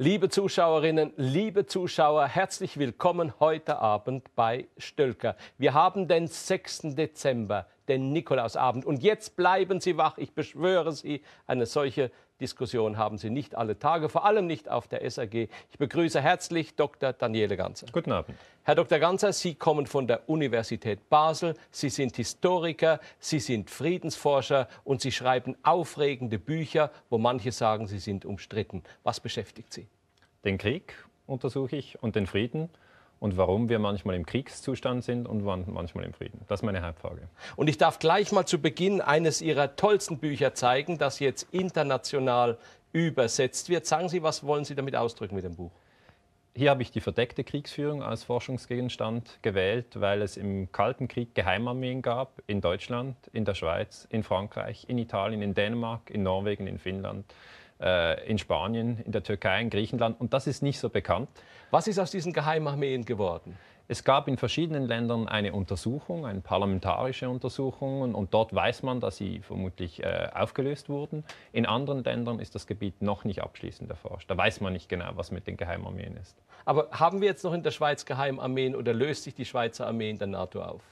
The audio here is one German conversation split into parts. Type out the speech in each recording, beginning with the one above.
Liebe Zuschauerinnen, liebe Zuschauer, herzlich willkommen heute Abend bei Stölker. Wir haben den 6. Dezember den Nikolausabend. Und jetzt bleiben Sie wach. Ich beschwöre Sie, eine solche Diskussion haben Sie nicht alle Tage, vor allem nicht auf der SAG. Ich begrüße herzlich Dr. Daniele Ganzer. Guten Abend. Herr Dr. Ganzer, Sie kommen von der Universität Basel, Sie sind Historiker, Sie sind Friedensforscher und Sie schreiben aufregende Bücher, wo manche sagen, sie sind umstritten. Was beschäftigt Sie? Den Krieg untersuche ich und den Frieden und warum wir manchmal im Kriegszustand sind und manchmal im Frieden. Das ist meine Hauptfrage. Und ich darf gleich mal zu Beginn eines Ihrer tollsten Bücher zeigen, das jetzt international übersetzt wird. Sagen Sie, was wollen Sie damit ausdrücken mit dem Buch? Hier habe ich die verdeckte Kriegsführung als Forschungsgegenstand gewählt, weil es im Kalten Krieg Geheimarmeen gab in Deutschland, in der Schweiz, in Frankreich, in Italien, in Dänemark, in Norwegen, in Finnland äh, in Spanien, in der Türkei, in Griechenland. Und das ist nicht so bekannt. Was ist aus diesen Geheimarmeen geworden? Es gab in verschiedenen Ländern eine Untersuchung, eine parlamentarische Untersuchung, und, und dort weiß man, dass sie vermutlich äh, aufgelöst wurden. In anderen Ländern ist das Gebiet noch nicht abschließend erforscht. Da weiß man nicht genau, was mit den Geheimarmeen ist. Aber haben wir jetzt noch in der Schweiz Geheimarmeen oder löst sich die Schweizer Armee in der NATO auf?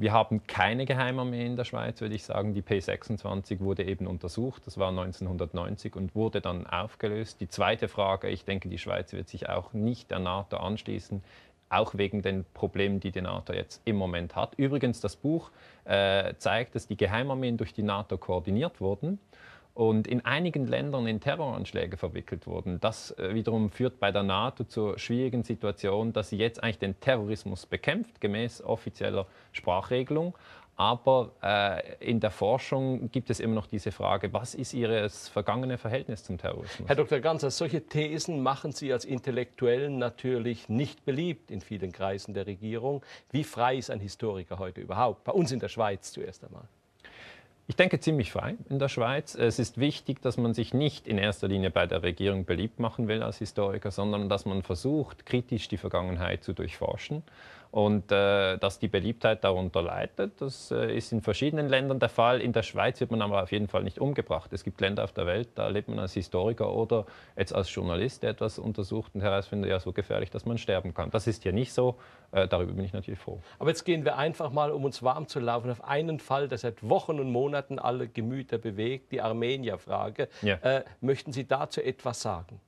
Wir haben keine Geheimarmee in der Schweiz, würde ich sagen. Die P26 wurde eben untersucht, das war 1990 und wurde dann aufgelöst. Die zweite Frage, ich denke, die Schweiz wird sich auch nicht der NATO anschließen, auch wegen den Problemen, die die NATO jetzt im Moment hat. Übrigens, das Buch äh, zeigt, dass die Geheimarmeen durch die NATO koordiniert wurden und in einigen Ländern in Terroranschläge verwickelt wurden. Das äh, wiederum führt bei der NATO zur schwierigen Situation, dass sie jetzt eigentlich den Terrorismus bekämpft, gemäß offizieller Sprachregelung. Aber äh, in der Forschung gibt es immer noch diese Frage, was ist Ihr vergangene Verhältnis zum Terrorismus? Herr Dr. Ganser, solche Thesen machen Sie als Intellektuellen natürlich nicht beliebt in vielen Kreisen der Regierung. Wie frei ist ein Historiker heute überhaupt? Bei uns in der Schweiz zuerst einmal. Ich denke ziemlich frei in der Schweiz. Es ist wichtig, dass man sich nicht in erster Linie bei der Regierung beliebt machen will als Historiker, sondern dass man versucht, kritisch die Vergangenheit zu durchforschen und äh, dass die Beliebtheit darunter leidet, das äh, ist in verschiedenen Ländern der Fall. In der Schweiz wird man aber auf jeden Fall nicht umgebracht. Es gibt Länder auf der Welt, da lebt man als Historiker oder jetzt als Journalist, der etwas untersucht und herausfindet, ja, so gefährlich, dass man sterben kann. Das ist hier nicht so. Äh, darüber bin ich natürlich froh. Aber jetzt gehen wir einfach mal, um uns warm zu laufen, auf einen Fall, der seit Wochen und Monaten alle Gemüter bewegt, die Armenierfrage. Ja. Äh, möchten Sie dazu etwas sagen?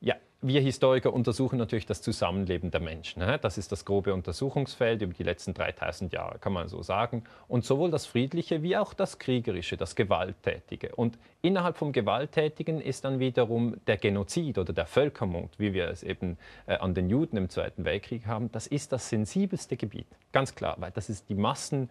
Ja, wir Historiker untersuchen natürlich das Zusammenleben der Menschen. Ne? Das ist das grobe Untersuchungsfeld über die letzten 3000 Jahre, kann man so sagen. Und sowohl das Friedliche wie auch das Kriegerische, das Gewalttätige. Und innerhalb vom Gewalttätigen ist dann wiederum der Genozid oder der Völkermord, wie wir es eben äh, an den Juden im Zweiten Weltkrieg haben. Das ist das sensibelste Gebiet, ganz klar, weil das ist die Massen.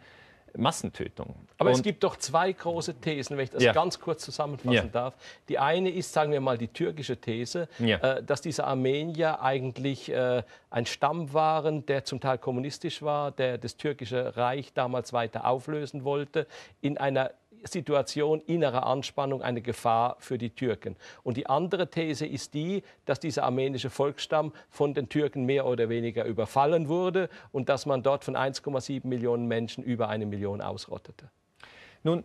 Massentötung. Aber und es gibt doch zwei große Thesen, wenn ich das ja. ganz kurz zusammenfassen ja. darf. Die eine ist, sagen wir mal, die türkische These, ja. äh, dass diese Armenier eigentlich äh, ein Stamm waren, der zum Teil kommunistisch war, der das türkische Reich damals weiter auflösen wollte, in einer Situation innerer Anspannung eine Gefahr für die Türken. Und die andere These ist die, dass dieser armenische Volksstamm von den Türken mehr oder weniger überfallen wurde und dass man dort von 1,7 Millionen Menschen über eine Million ausrottete. Nun,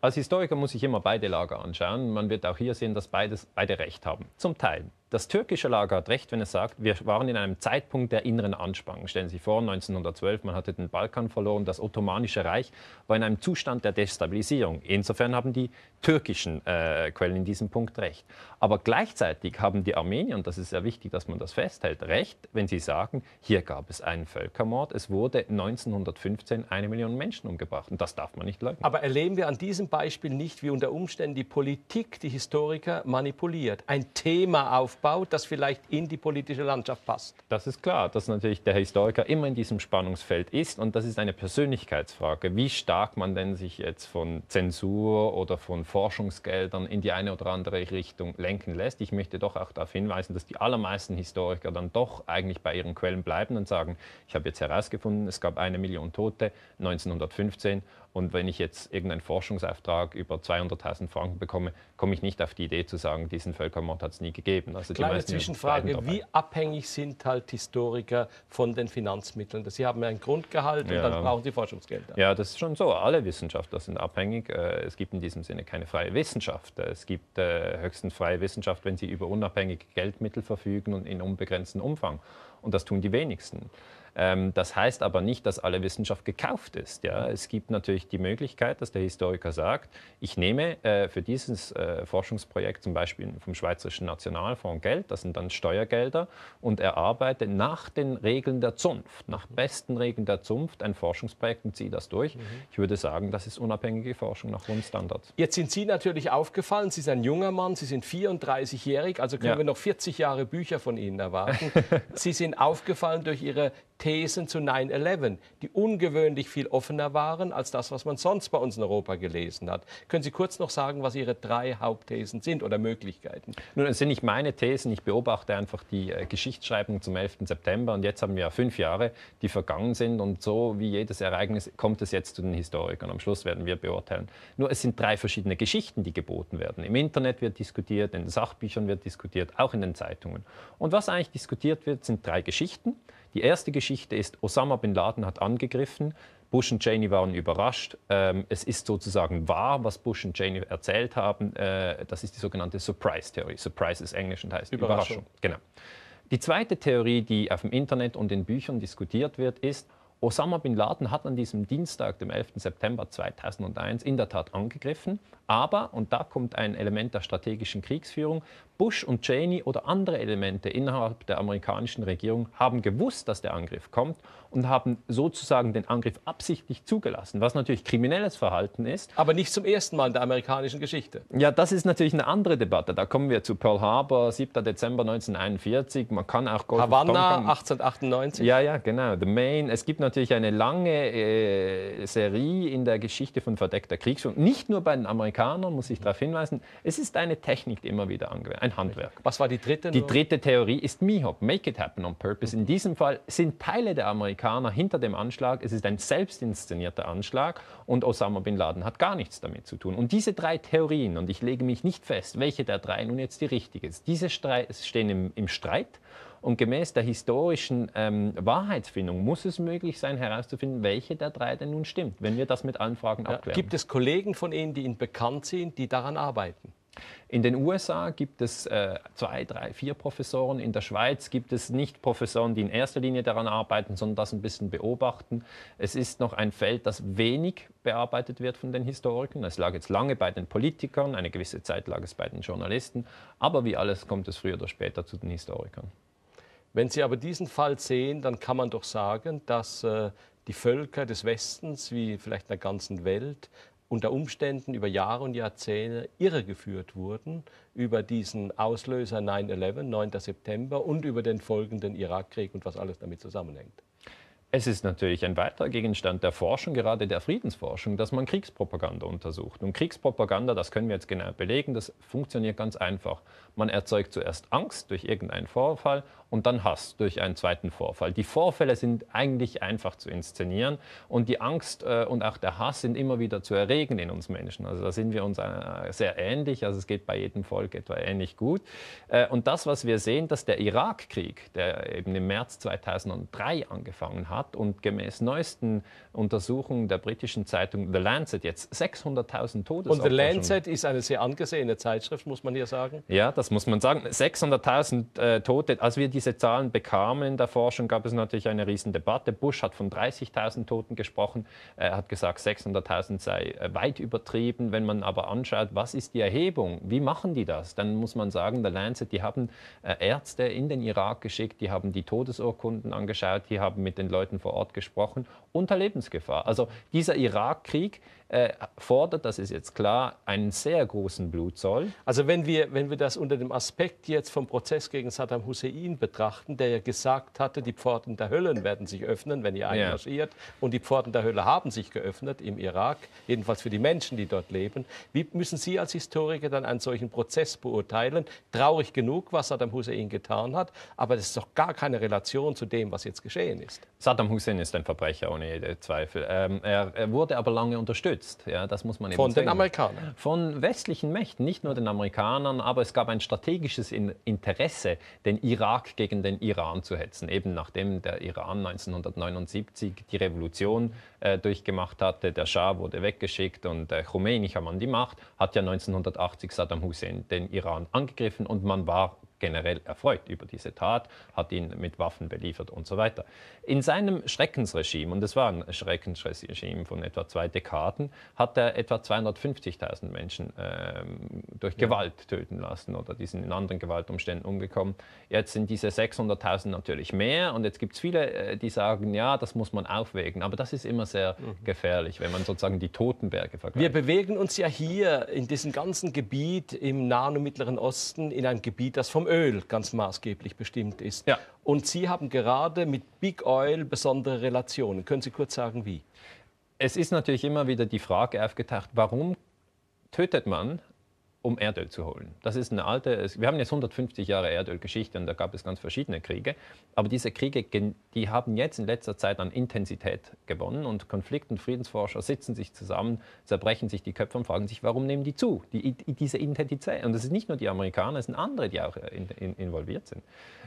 als Historiker muss ich immer beide Lager anschauen. Man wird auch hier sehen, dass beides, beide recht haben. Zum Teil. Das türkische Lager hat recht, wenn es sagt, wir waren in einem Zeitpunkt der inneren Anspannung. Stellen Sie sich vor, 1912, man hatte den Balkan verloren, das Ottomanische Reich war in einem Zustand der Destabilisierung. Insofern haben die türkischen äh, Quellen in diesem Punkt recht. Aber gleichzeitig haben die Armenier, und das ist sehr wichtig, dass man das festhält, recht, wenn sie sagen, hier gab es einen Völkermord, es wurde 1915 eine Million Menschen umgebracht. Und das darf man nicht leugnen. Aber erleben wir an diesem Beispiel nicht, wie unter Umständen die Politik die Historiker manipuliert, ein Thema aufbaut, aufbaut, das vielleicht in die politische Landschaft passt. Das ist klar, dass natürlich der Historiker immer in diesem Spannungsfeld ist und das ist eine Persönlichkeitsfrage, wie stark man denn sich jetzt von Zensur oder von Forschungsgeldern in die eine oder andere Richtung lenken lässt. Ich möchte doch auch darauf hinweisen, dass die allermeisten Historiker dann doch eigentlich bei ihren Quellen bleiben und sagen, ich habe jetzt herausgefunden, es gab eine Million Tote 1915 und wenn ich jetzt irgendeinen Forschungsauftrag über 200.000 Franken bekomme, komme ich nicht auf die Idee zu sagen, diesen Völkermord hat es nie gegeben. Also Kleine Zwischenfrage, wie abhängig sind halt Historiker von den Finanzmitteln? Sie haben ein Grundgehalt ja. und dann brauchen sie Forschungsgelder. Ja, das ist schon so. Alle Wissenschaftler sind abhängig. Äh, es gibt in diesem Sinne keine freie Wissenschaft. Äh, es gibt äh, höchstens freie Wissenschaft, wenn sie über unabhängige Geldmittel verfügen und in unbegrenzten Umfang. Und das tun die wenigsten. Ähm, das heißt aber nicht, dass alle Wissenschaft gekauft ist. Ja? Es gibt natürlich die Möglichkeit, dass der Historiker sagt, ich nehme äh, für dieses äh, Forschungsprojekt zum Beispiel vom Schweizerischen Nationalfonds Geld, das sind dann Steuergelder, und erarbeite nach den Regeln der Zunft, nach besten Regeln der Zunft ein Forschungsprojekt und ziehe das durch. Mhm. Ich würde sagen, das ist unabhängige Forschung nach hohen Standards. Jetzt sind Sie natürlich aufgefallen, Sie sind ein junger Mann, Sie sind 34-jährig, also können ja. wir noch 40 Jahre Bücher von Ihnen erwarten. Sie sind aufgefallen durch Ihre Thesen zu 9-11, die ungewöhnlich viel offener waren als das, was man sonst bei uns in Europa gelesen hat. Können Sie kurz noch sagen, was Ihre drei Hauptthesen sind oder Möglichkeiten? Nun, es sind nicht meine Thesen. Ich beobachte einfach die äh, Geschichtsschreibung zum 11. September und jetzt haben wir fünf Jahre, die vergangen sind und so wie jedes Ereignis kommt es jetzt zu den Historikern. Am Schluss werden wir beurteilen. Nur es sind drei verschiedene Geschichten, die geboten werden. Im Internet wird diskutiert, in den Sachbüchern wird diskutiert, auch in den Zeitungen. Und was eigentlich diskutiert wird, sind drei Geschichten die erste Geschichte ist, Osama bin Laden hat angegriffen, Bush und Cheney waren überrascht. Ähm, es ist sozusagen wahr, was Bush und Cheney erzählt haben. Äh, das ist die sogenannte Surprise-Theorie. Surprise ist Englisch und heißt Überraschung. Überraschung. Genau. Die zweite Theorie, die auf dem Internet und in Büchern diskutiert wird, ist, Osama bin Laden hat an diesem Dienstag, dem 11. September 2001, in der Tat angegriffen. Aber, und da kommt ein Element der strategischen Kriegsführung, Bush und Cheney oder andere Elemente innerhalb der amerikanischen Regierung haben gewusst, dass der Angriff kommt und haben sozusagen den Angriff absichtlich zugelassen, was natürlich kriminelles Verhalten ist. Aber nicht zum ersten Mal in der amerikanischen Geschichte. Ja, das ist natürlich eine andere Debatte. Da kommen wir zu Pearl Harbor, 7. Dezember 1941. Man kann auch Golf Havanna 1898. Ja, ja, genau. The Main. Es gibt natürlich eine lange äh, Serie in der Geschichte von verdeckter Kriegsführung, nicht nur bei den Amerikanern Amerikanern, muss ich mhm. darauf hinweisen. Es ist eine Technik, die immer wieder angewendet ein Handwerk. Was war die dritte? Die dritte Theorie ist MIHOP, Make It Happen on Purpose. In mhm. diesem Fall sind Teile der Amerikaner hinter dem Anschlag. Es ist ein selbst inszenierter Anschlag und Osama bin Laden hat gar nichts damit zu tun. Und diese drei Theorien, und ich lege mich nicht fest, welche der drei nun jetzt die richtige ist, diese Streit, stehen im, im Streit. Und gemäß der historischen ähm, Wahrheitsfindung muss es möglich sein, herauszufinden, welche der drei denn nun stimmt, wenn wir das mit allen Fragen ja, abklären. Gibt es Kollegen von Ihnen, die Ihnen bekannt sind, die daran arbeiten? In den USA gibt es äh, zwei, drei, vier Professoren. In der Schweiz gibt es nicht Professoren, die in erster Linie daran arbeiten, sondern das ein bisschen beobachten. Es ist noch ein Feld, das wenig bearbeitet wird von den Historikern. Es lag jetzt lange bei den Politikern, eine gewisse Zeit lag es bei den Journalisten. Aber wie alles kommt es früher oder später zu den Historikern. Wenn Sie aber diesen Fall sehen, dann kann man doch sagen, dass äh, die Völker des Westens, wie vielleicht der ganzen Welt, unter Umständen über Jahre und Jahrzehnte irregeführt wurden über diesen Auslöser 9-11, 9. September und über den folgenden Irakkrieg und was alles damit zusammenhängt. Es ist natürlich ein weiterer Gegenstand der Forschung, gerade der Friedensforschung, dass man Kriegspropaganda untersucht. Und Kriegspropaganda, das können wir jetzt genau belegen, das funktioniert ganz einfach. Man erzeugt zuerst Angst durch irgendeinen Vorfall und dann Hass durch einen zweiten Vorfall. Die Vorfälle sind eigentlich einfach zu inszenieren und die Angst äh, und auch der Hass sind immer wieder zu erregen in uns Menschen. Also da sind wir uns äh, sehr ähnlich, also es geht bei jedem Volk etwa ähnlich gut. Äh, und das, was wir sehen, dass der Irakkrieg, der eben im März 2003 angefangen hat, hat und gemäß neuesten Untersuchungen der britischen Zeitung The Lancet jetzt 600.000 Todesopfer. Und The Lancet ist eine sehr angesehene Zeitschrift, muss man hier sagen. Ja, das muss man sagen. 600.000 äh, Tote. Als wir diese Zahlen bekamen in der Forschung, gab es natürlich eine riesen Debatte. Bush hat von 30.000 Toten gesprochen. Er hat gesagt, 600.000 sei äh, weit übertrieben. Wenn man aber anschaut, was ist die Erhebung? Wie machen die das? Dann muss man sagen, The Lancet, die haben äh, Ärzte in den Irak geschickt, die haben die Todesurkunden angeschaut, die haben mit den Leuten Leuten vor Ort gesprochen unter Lebensgefahr. Also dieser Irakkrieg äh, fordert, das ist jetzt klar, einen sehr großen Blutzoll. Also wenn wir, wenn wir das unter dem Aspekt jetzt vom Prozess gegen Saddam Hussein betrachten, der ja gesagt hatte, die Pforten der Höllen werden sich öffnen, wenn ihr einmarschiert. Ja. Und die Pforten der Hölle haben sich geöffnet im Irak, jedenfalls für die Menschen, die dort leben. Wie müssen Sie als Historiker dann einen solchen Prozess beurteilen? Traurig genug, was Saddam Hussein getan hat, aber das ist doch gar keine Relation zu dem, was jetzt geschehen ist. Saddam Hussein ist ein Verbrecher ohne ohne Zweifel. Ähm, er, er, wurde aber lange unterstützt. Ja, das muss man eben Von sagen. den Amerikanern? Von westlichen Mächten, nicht nur den Amerikanern, aber es gab ein strategisches Interesse, den Irak gegen den Iran zu hetzen. Eben nachdem der Iran 1979 die Revolution äh, durchgemacht hatte, der Schah wurde weggeschickt und äh, Khomeini kam an die Macht, hat ja 1980 Saddam Hussein den Iran angegriffen und man war generell erfreut über diese Tat, hat ihn mit Waffen beliefert und so weiter. In seinem Schreckensregime, und es war ein Schreckensregime von etwa zwei Dekaden, hat er etwa 250.000 Menschen ähm, durch Gewalt töten lassen oder die sind in anderen Gewaltumständen umgekommen. Jetzt sind diese 600.000 natürlich mehr und jetzt gibt es viele, äh, die sagen, ja, das muss man aufwägen, aber das ist immer sehr mhm. gefährlich, wenn man sozusagen die Totenberge vergleicht. Wir bewegen uns ja hier in diesem ganzen Gebiet im Nahen und Mittleren Osten in einem Gebiet, das vom Öl ganz maßgeblich bestimmt ist. Ja. Und Sie haben gerade mit Big Oil besondere Relationen. Können Sie kurz sagen, wie? Es ist natürlich immer wieder die Frage aufgetaucht, warum tötet man um Erdöl zu holen. Das ist eine alte, wir haben jetzt 150 Jahre Erdölgeschichte und da gab es ganz verschiedene Kriege, aber diese Kriege, die haben jetzt in letzter Zeit an Intensität gewonnen und Konflikt- und Friedensforscher sitzen sich zusammen, zerbrechen sich die Köpfe und fragen sich, warum nehmen die zu, die, diese Intensität. Und das sind nicht nur die Amerikaner, es sind andere, die auch äh, in, in, involviert sind.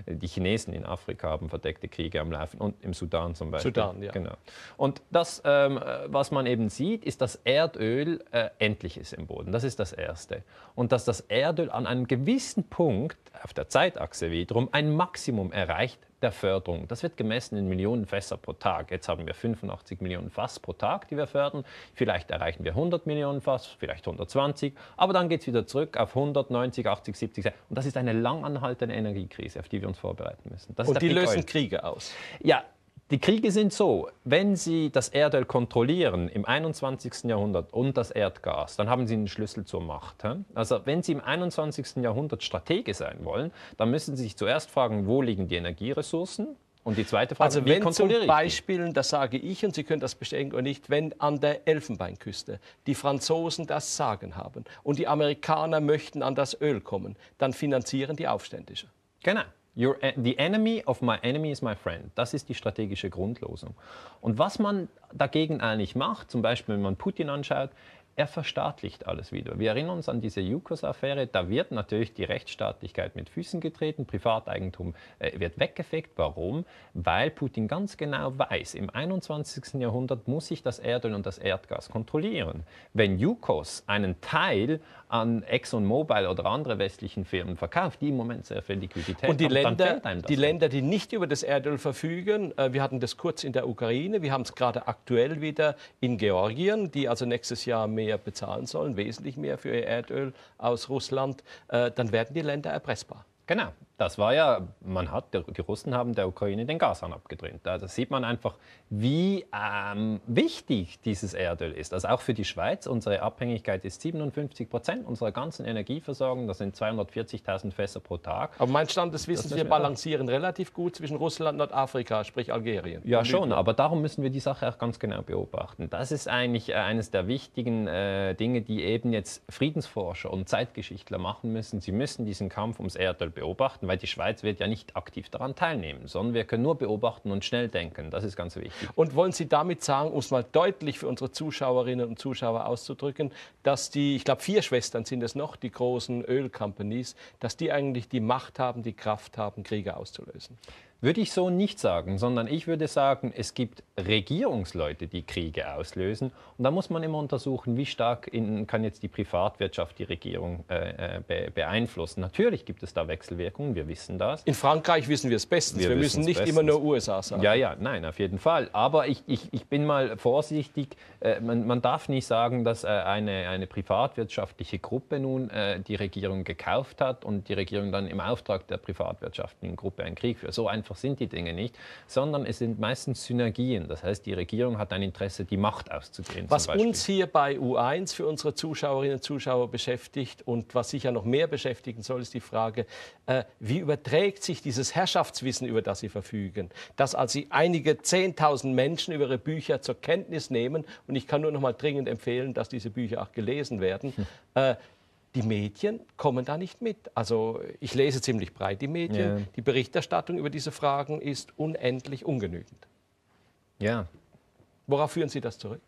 Die Chinesen in Afrika haben verdeckte Kriege am Laufen und im Sudan zum Beispiel. Sudan, ja. Genau. Und das, ähm, äh, was man eben sieht, ist, dass Erdöl äh, endlich ist im Boden. Das ist das Erste und dass das Erdöl an einem gewissen Punkt auf der Zeitachse wiederum ein Maximum erreicht der Förderung. Das wird gemessen in Millionen Fässer pro Tag. Jetzt haben wir 85 Millionen Fass pro Tag, die wir fördern. Vielleicht erreichen wir 100 Millionen Fass, vielleicht 120, aber dann geht es wieder zurück auf 190, 80, 70. Und das ist eine langanhaltende Energiekrise, auf die wir uns vorbereiten müssen. Das Und die lösen Kriege aus. Ja, die Kriege sind so, wenn Sie das Erdöl kontrollieren im 21. Jahrhundert und das Erdgas, dann haben Sie einen Schlüssel zur Macht. Also wenn Sie im 21. Jahrhundert Stratege sein wollen, dann müssen Sie sich zuerst fragen, wo liegen die Energieressourcen, und die zweite Frage, also wenn zum Beispiel, das sage ich und Sie können das bestätigen oder nicht, wenn an der Elfenbeinküste die Franzosen das Sagen haben und die Amerikaner möchten an das Öl kommen, dann finanzieren die Aufständische. Genau. Your, the enemy of my enemy is my friend. Das ist die strategische Grundlosung. Und was man dagegen eigentlich macht, zum Beispiel wenn man Putin anschaut, er verstaatlicht alles wieder. Wir erinnern uns an diese Jukos-Affäre, da wird natürlich die Rechtsstaatlichkeit mit Füßen getreten, Privateigentum äh, wird weggefegt. Warum? Weil Putin ganz genau weiß, im 21. Jahrhundert muss ich das Erdöl und das Erdgas kontrollieren. Wenn Jukos einen Teil an ExxonMobil oder andere westlichen Firmen verkauft, die im Moment sehr viel Liquidität und die haben, Länder, die nicht. Länder, die nicht über das Erdöl verfügen, äh, wir hatten das kurz in der Ukraine, wir haben es gerade aktuell wieder in Georgien, die also nächstes Jahr mehr mehr bezahlen sollen, wesentlich mehr für ihr Erdöl aus Russland, äh, dann werden die Länder erpressbar. Genau, das war ja, man hat, die Russen haben der Ukraine den Gashahn abgedreht. Da sieht man einfach, wie ähm, wichtig dieses Erdöl ist. Also auch für die Schweiz, unsere Abhängigkeit ist 57 Prozent unserer ganzen Energieversorgung, das sind 240.000 Fässer pro Tag. Aber mein Stand des Wissens, wir balancieren relativ gut zwischen Russland und Nordafrika, sprich Algerien. Ja schon, aber darum müssen wir die Sache auch ganz genau beobachten. Das ist eigentlich äh, eines der wichtigen äh, Dinge, die eben jetzt Friedensforscher und Zeitgeschichtler machen müssen. Sie müssen diesen Kampf ums Erdöl beobachten, weil die Schweiz wird ja nicht aktiv daran teilnehmen, sondern wir können nur beobachten und schnell denken. Das ist ganz wichtig. Und wollen Sie damit sagen, um es mal deutlich für unsere Zuschauerinnen und Zuschauer auszudrücken, dass die, ich glaube, vier Schwestern sind es noch, die großen Öl-Companies, dass die eigentlich die Macht haben, die Kraft haben, Kriege auszulösen? Würde ich so nicht sagen, sondern ich würde sagen, es gibt Regierungsleute, die Kriege auslösen. Und da muss man immer untersuchen, wie stark in, kann jetzt die Privatwirtschaft die Regierung äh, äh be beeinflussen. Natürlich gibt es da Wechselwirkungen, wir wissen das. In Frankreich wissen wir es bestens. Wir, wir müssen nicht bestens. immer nur USA sagen. Ja, ja, nein, auf jeden Fall. Aber ich, ich, ich bin mal vorsichtig. Äh, man, man, darf nicht sagen, dass äh, eine, eine privatwirtschaftliche Gruppe nun äh, die Regierung gekauft hat und die Regierung dann im Auftrag der privatwirtschaftlichen Gruppe einen Krieg führt. So einfach einfach sind die Dinge nicht, sondern es sind meistens Synergien. Das heißt, die Regierung hat ein Interesse, die Macht auszugehen. Was uns hier bei U1 für unsere Zuschauerinnen und Zuschauer beschäftigt und was sicher noch mehr beschäftigen soll, ist die Frage, äh, wie überträgt sich dieses Herrschaftswissen, über das Sie verfügen, dass als Sie einige 10.000 Menschen über Ihre Bücher zur Kenntnis nehmen, und ich kann nur noch mal dringend empfehlen, dass diese Bücher auch gelesen werden, hm. äh, die Medien kommen da nicht mit. Also ich lese ziemlich breit die Medien. Ja. Die Berichterstattung über diese Fragen ist unendlich ungenügend. Ja. Worauf führen Sie das zurück?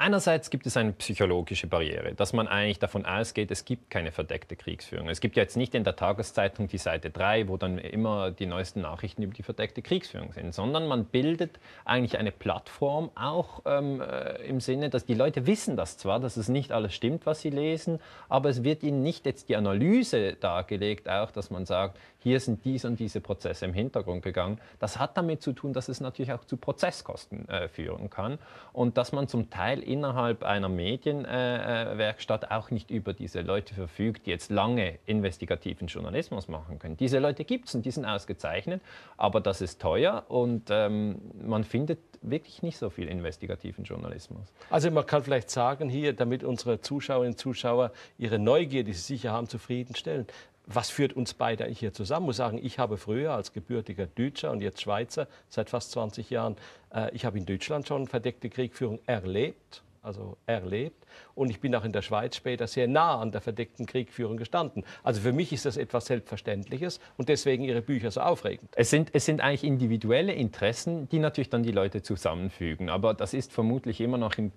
Einerseits gibt es eine psychologische Barriere, dass man eigentlich davon ausgeht, es gibt keine verdeckte Kriegsführung. Es gibt ja jetzt nicht in der Tageszeitung die Seite 3, wo dann immer die neuesten Nachrichten über die verdeckte Kriegsführung sind, sondern man bildet eigentlich eine Plattform, auch ähm, äh, im Sinne, dass die Leute wissen das zwar, dass es nicht alles stimmt, was sie lesen, aber es wird ihnen nicht jetzt die Analyse dargelegt, auch dass man sagt, hier sind dies und diese Prozesse im Hintergrund gegangen. Das hat damit zu tun, dass es natürlich auch zu Prozesskosten äh, führen kann und dass man zum Teil innerhalb einer Medienwerkstatt äh, auch nicht über diese Leute verfügt, die jetzt lange investigativen Journalismus machen können. Diese Leute gibt es und die sind ausgezeichnet, aber das ist teuer und ähm, man findet wirklich nicht so viel investigativen Journalismus. Also man kann vielleicht sagen hier, damit unsere Zuschauerinnen und Zuschauer ihre Neugier, die sie sicher haben, zufriedenstellen was führt uns beide hier zusammen? Ich muss sagen, ich habe früher als gebürtiger Deutscher und jetzt Schweizer seit fast 20 Jahren, äh, ich habe in Deutschland schon verdeckte Kriegführung erlebt also erlebt. Und ich bin auch in der Schweiz später sehr nah an der verdeckten Kriegführung gestanden. Also für mich ist das etwas Selbstverständliches und deswegen Ihre Bücher so aufregend. Es sind, es sind eigentlich individuelle Interessen, die natürlich dann die Leute zusammenfügen. Aber das ist vermutlich immer noch in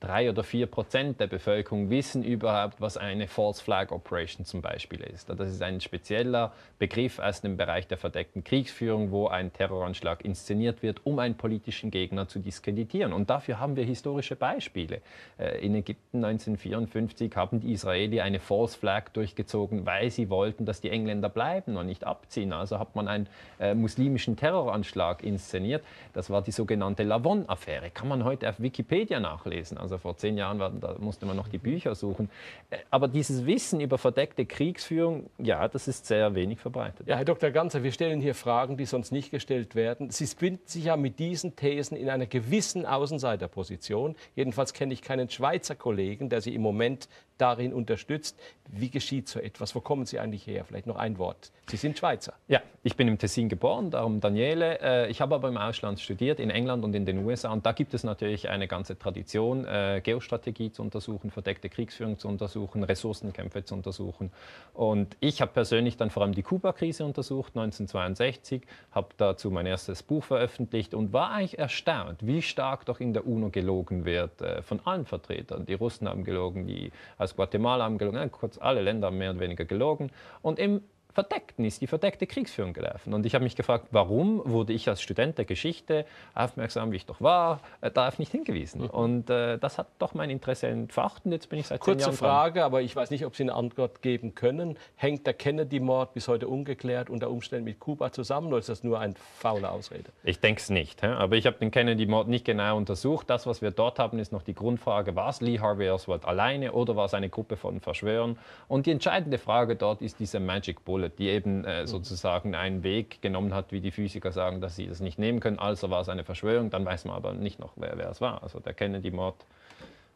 drei oder vier Prozent der Bevölkerung wissen überhaupt, was eine False Flag Operation zum Beispiel ist. Das ist ein spezieller Begriff aus dem Bereich der verdeckten Kriegsführung, wo ein Terroranschlag inszeniert wird, um einen politischen Gegner zu diskreditieren. Und dafür haben wir historische Beispiele. Beispiele. Äh, in Ägypten 1954 haben die Israeli eine False Flag durchgezogen, weil sie wollten, dass die Engländer bleiben und nicht abziehen. Also hat man einen äh, muslimischen Terroranschlag inszeniert. Das war die sogenannte Lavon-Affäre. Kann man heute auf Wikipedia nachlesen. Also vor zehn Jahren war, musste man noch die mhm. Bücher suchen. Äh, aber dieses Wissen über verdeckte Kriegsführung, ja, das ist sehr wenig verbreitet. Ja, Herr Dr. Ganzer, wir stellen hier Fragen, die sonst nicht gestellt werden. Sie finden sich ja mit diesen Thesen in einer gewissen Außenseiterposition, jedenfalls jedenfalls kenne ich keinen Schweizer Kollegen, der sie im Moment darin unterstützt. Wie geschieht so etwas? Wo kommen Sie eigentlich her? Vielleicht noch ein Wort. Sie sind Schweizer. Ja, ich bin im Tessin geboren, darum Daniele. Äh, ich habe aber im Ausland studiert, in England und in den USA. Und da gibt es natürlich eine ganze Tradition, äh, Geostrategie zu untersuchen, verdeckte Kriegsführung zu untersuchen, Ressourcenkämpfe zu untersuchen. Und ich habe persönlich dann vor allem die Kuba-Krise untersucht, 1962, habe dazu mein erstes Buch veröffentlicht und war eigentlich erstaunt, wie stark doch in der UNO gelogen wird äh, von allen Vertretern. Die Russen haben gelogen, die aus Guatemala haben gelogen, kurz alle Länder haben mehr oder weniger gelogen. Und im verdeckten ist die verdeckte Kriegsführung gelaufen. Und ich habe mich gefragt, warum wurde ich als Student der Geschichte, aufmerksam wie ich doch war, äh, darauf nicht hingewiesen? Mhm. Und äh, das hat doch mein Interesse entfacht und jetzt bin ich seit Kurze zehn Jahren Frage, dran. aber ich weiß nicht, ob Sie eine Antwort geben können. Hängt der Kennedy-Mord bis heute ungeklärt unter Umständen mit Kuba zusammen oder ist das nur eine faule Ausrede? Ich denke es nicht, aber ich habe den Kennedy-Mord nicht genau untersucht. Das, was wir dort haben, ist noch die Grundfrage, war es Lee Harvey Oswald alleine oder war es eine Gruppe von Verschwörern? Und die entscheidende Frage dort ist diese Magic Bullet. Kohle, die eben äh, mhm. sozusagen einen Weg genommen hat, wie die Physiker sagen, dass sie das nicht nehmen können. Also war es eine Verschwörung, dann weiß man aber nicht noch, wer, wer es war. Also der Kennedy-Mord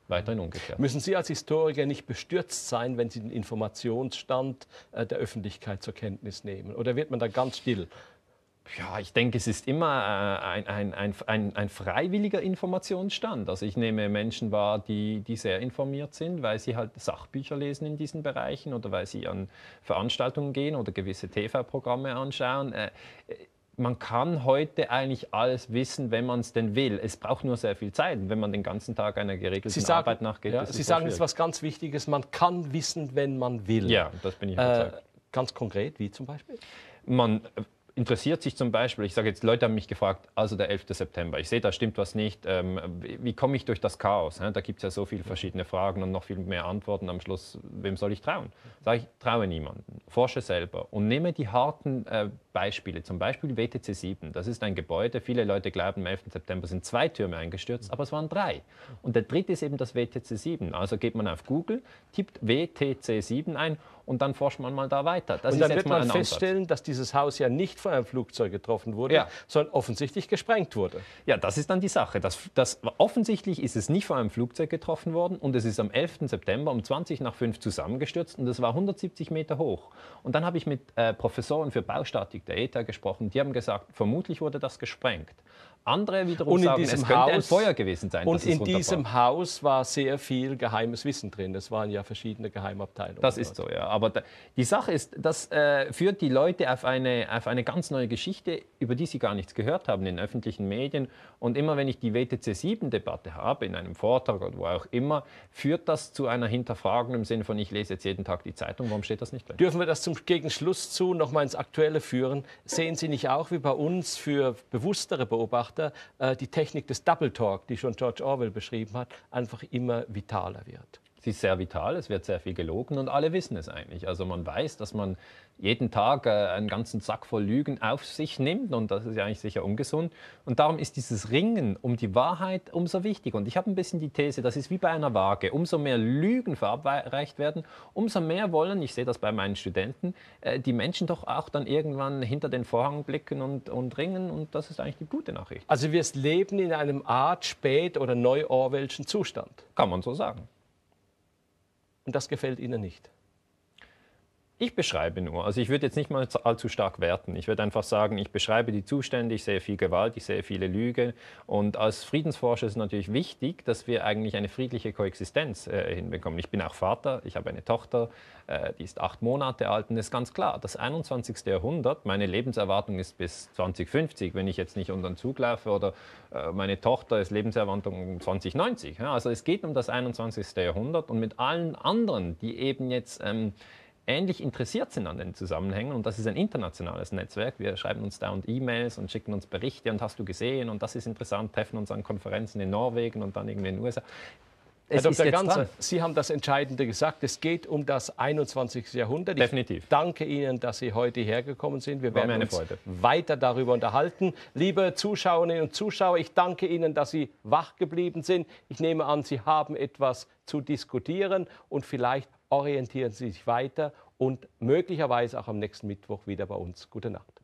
weiterhin ungeklärt. Müssen Sie als Historiker nicht bestürzt sein, wenn Sie den Informationsstand äh, der Öffentlichkeit zur Kenntnis nehmen? Oder wird man da ganz still? Ja, ich denke, es ist immer ein, ein, ein, ein, ein freiwilliger Informationsstand. Also ich nehme Menschen wahr, die, die sehr informiert sind, weil sie halt Sachbücher lesen in diesen Bereichen oder weil sie an Veranstaltungen gehen oder gewisse TV-Programme anschauen. Man kann heute eigentlich alles wissen, wenn man es denn will. Es braucht nur sehr viel Zeit, wenn man den ganzen Tag einer geregelten sagen, Arbeit nachgeht. Ja, sie sagen jetzt was ganz Wichtiges, man kann wissen, wenn man will. Ja, das bin ich überzeugt. Äh, ganz konkret, wie zum Beispiel? Man interessiert sich zum Beispiel, ich sage jetzt, Leute haben mich gefragt, also der 11. September, ich sehe, da stimmt was nicht, ähm, wie, wie komme ich durch das Chaos? Ne? Da gibt es ja so viele verschiedene Fragen und noch viel mehr Antworten. Am Schluss, wem soll ich trauen? Sage ich, traue niemanden, forsche selber und nehme die harten äh, Beispiele, zum Beispiel WTC 7, das ist ein Gebäude, viele Leute glauben, am 11. September sind zwei Türme eingestürzt, aber es waren drei. Und der dritte ist eben das WTC 7, also geht man auf Google, tippt WTC 7 ein und dann forscht man mal da weiter. Das und dann wird man feststellen, Ansatz. dass dieses Haus ja nicht von einem Flugzeug getroffen wurde, ja. sondern offensichtlich gesprengt wurde. Ja, das ist dann die Sache. Das, das, offensichtlich ist es nicht von einem Flugzeug getroffen worden und es ist am 11. September um 20 nach 5 zusammengestürzt und es war 170 Meter hoch. Und dann habe ich mit äh, Professoren für Baustatik der ETA gesprochen. Die haben gesagt, vermutlich wurde das gesprengt. Andere wiederum und sagen, es könnte Haus, ein Feuer gewesen sein. Und in diesem Haus war sehr viel geheimes Wissen drin. Es waren ja verschiedene Geheimabteilungen. Das ist so, ja. Aber da, die Sache ist, das äh, führt die Leute auf eine, auf eine ganz neue Geschichte, über die sie gar nichts gehört haben in öffentlichen Medien. Und immer wenn ich die WTC-7-Debatte habe, in einem Vortrag oder wo auch immer, führt das zu einer Hinterfragung im Sinne von, ich lese jetzt jeden Tag die Zeitung, warum steht das nicht drin? Dürfen wir das zum Gegenschluss Schluss zu nochmal ins Aktuelle führen? Sehen Sie nicht auch, wie bei uns für bewusstere Beobachter, Beobachter äh, die Technik des Double Talk, die schon George Orwell beschrieben hat, einfach immer vitaler wird. Sie ist sehr vital, es wird sehr viel gelogen und alle wissen es eigentlich. Also man weiß, dass man jeden Tag äh, einen ganzen Sack voll Lügen auf sich nimmt und das ist ja eigentlich sicher ungesund. Und darum ist dieses Ringen um die Wahrheit umso wichtiger. Und ich habe ein bisschen die These, das ist wie bei einer Waage. Umso mehr Lügen verabreicht werden, umso mehr wollen, ich sehe das bei meinen Studenten, äh, die Menschen doch auch dann irgendwann hinter den Vorhang blicken und, und ringen. Und das ist eigentlich die gute Nachricht. Also wir leben in einem Art spät- oder neu-Orwellschen Zustand. Kann man so sagen. Und das gefällt ihnen nicht. Ich beschreibe nur, also ich würde jetzt nicht mal allzu stark werten. Ich würde einfach sagen, ich beschreibe die Zustände, ich sehe viel Gewalt, ich sehe viele Lüge. Und als Friedensforscher ist es natürlich wichtig, dass wir eigentlich eine friedliche Koexistenz äh, hinbekommen. Ich bin auch Vater, ich habe eine Tochter, äh, die ist acht Monate alt und ist ganz klar, das 21. Jahrhundert, meine Lebenserwartung ist bis 2050, wenn ich jetzt nicht unter den Zug laufe oder äh, meine Tochter ist Lebenserwartung 2090. Ja, also es geht um das 21. Jahrhundert und mit allen anderen, die eben jetzt... Ähm, ähnlich interessiert sind an den Zusammenhängen und das ist ein internationales Netzwerk. Wir schreiben uns da und E-Mails und schicken uns Berichte und hast du gesehen und das ist interessant, treffen uns an Konferenzen in Norwegen und dann irgendwie in den USA. Es Herr Dr. Ganzer, Sie haben das Entscheidende gesagt. Es geht um das 21. Jahrhundert. Definitiv. Ich danke Ihnen, dass Sie heute hergekommen sind. Wir War werden uns Freude. weiter darüber unterhalten. Liebe Zuschauerinnen und Zuschauer, ich danke Ihnen, dass Sie wach geblieben sind. Ich nehme an, Sie haben etwas zu diskutieren und vielleicht orientieren Sie sich weiter und möglicherweise auch am nächsten Mittwoch wieder bei uns. Gute Nacht.